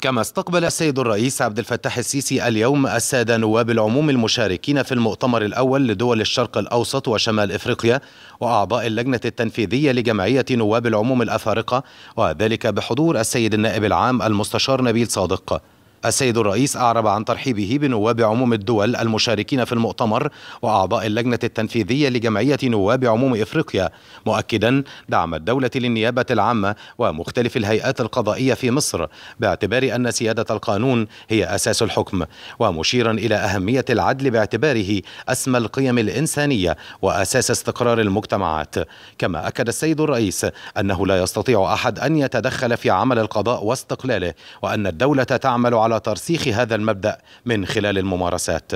كما استقبل السيد الرئيس عبد الفتاح السيسي اليوم السادة نواب العموم المشاركين في المؤتمر الأول لدول الشرق الأوسط وشمال إفريقيا وأعضاء اللجنة التنفيذية لجمعية نواب العموم الأفارقة وذلك بحضور السيد النائب العام المستشار نبيل صادق السيد الرئيس أعرب عن ترحيبه بنواب عموم الدول المشاركين في المؤتمر وأعضاء اللجنة التنفيذية لجمعية نواب عموم إفريقيا مؤكدا دعم الدولة للنيابة العامة ومختلف الهيئات القضائية في مصر باعتبار أن سيادة القانون هي أساس الحكم ومشيرا إلى أهمية العدل باعتباره أسمى القيم الإنسانية وأساس استقرار المجتمعات كما أكد السيد الرئيس أنه لا يستطيع أحد أن يتدخل في عمل القضاء واستقلاله وأن الدولة تعمل على على ترسيخ هذا المبدأ من خلال الممارسات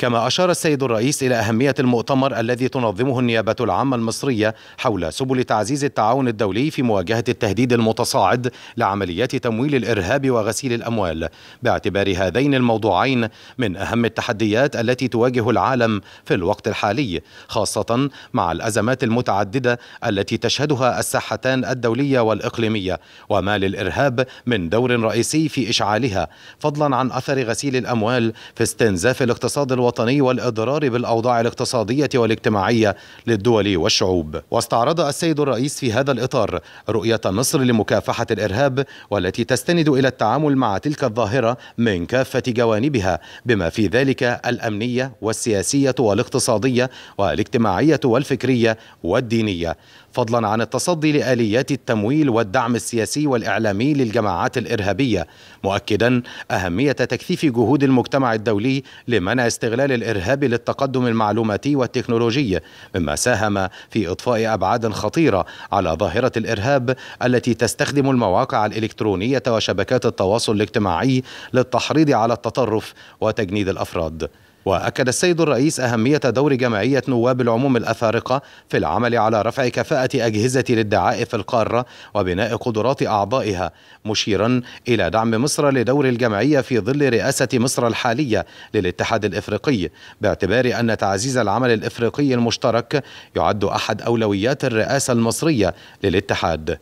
كما أشار السيد الرئيس إلى أهمية المؤتمر الذي تنظمه النيابة العامة المصرية حول سبل تعزيز التعاون الدولي في مواجهة التهديد المتصاعد لعمليات تمويل الإرهاب وغسيل الأموال باعتبار هذين الموضوعين من أهم التحديات التي تواجه العالم في الوقت الحالي خاصة مع الأزمات المتعددة التي تشهدها الساحتان الدولية والإقليمية وما للإرهاب من دور رئيسي في إشعالها فضلا عن أثر غسيل الأموال في استنزاف الاقتصاد الوطني الوطني والإضرار بالأوضاع الاقتصادية والاجتماعية للدول والشعوب واستعرض السيد الرئيس في هذا الإطار رؤية مصر لمكافحة الإرهاب والتي تستند إلى التعامل مع تلك الظاهرة من كافة جوانبها بما في ذلك الأمنية والسياسية والاقتصادية والاجتماعية والفكرية والدينية فضلا عن التصدي لآليات التمويل والدعم السياسي والإعلامي للجماعات الإرهابية مؤكدا أهمية تكثيف جهود المجتمع الدولي لمنع استغلال الإرهاب للتقدم المعلوماتي والتكنولوجي مما ساهم في إطفاء أبعاد خطيرة على ظاهرة الإرهاب التي تستخدم المواقع الإلكترونية وشبكات التواصل الاجتماعي للتحريض على التطرف وتجنيد الأفراد وأكد السيد الرئيس أهمية دور جمعية نواب العموم الأفارقة في العمل على رفع كفاءة أجهزة الادعاء في القارة وبناء قدرات أعضائها مشيرا إلى دعم مصر لدور الجمعية في ظل رئاسة مصر الحالية للاتحاد الإفريقي باعتبار أن تعزيز العمل الإفريقي المشترك يعد أحد أولويات الرئاسة المصرية للاتحاد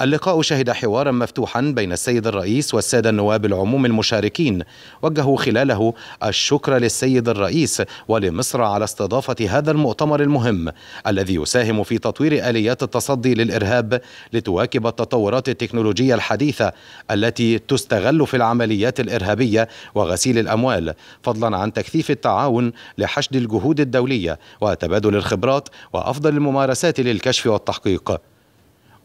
اللقاء شهد حوارا مفتوحا بين السيد الرئيس والسادة النواب العموم المشاركين وجهوا خلاله الشكر للسيد الرئيس ولمصر على استضافة هذا المؤتمر المهم الذي يساهم في تطوير آليات التصدي للإرهاب لتواكب التطورات التكنولوجية الحديثة التي تستغل في العمليات الإرهابية وغسيل الأموال فضلا عن تكثيف التعاون لحشد الجهود الدولية وتبادل الخبرات وأفضل الممارسات للكشف والتحقيق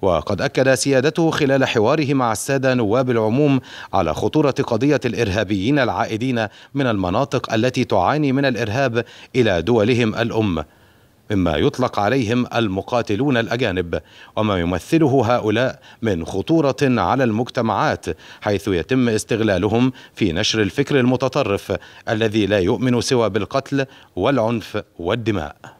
وقد أكد سيادته خلال حواره مع السادة نواب العموم على خطورة قضية الإرهابيين العائدين من المناطق التي تعاني من الإرهاب إلى دولهم الأم مما يطلق عليهم المقاتلون الاجانب وما يمثله هؤلاء من خطوره على المجتمعات حيث يتم استغلالهم في نشر الفكر المتطرف الذي لا يؤمن سوى بالقتل والعنف والدماء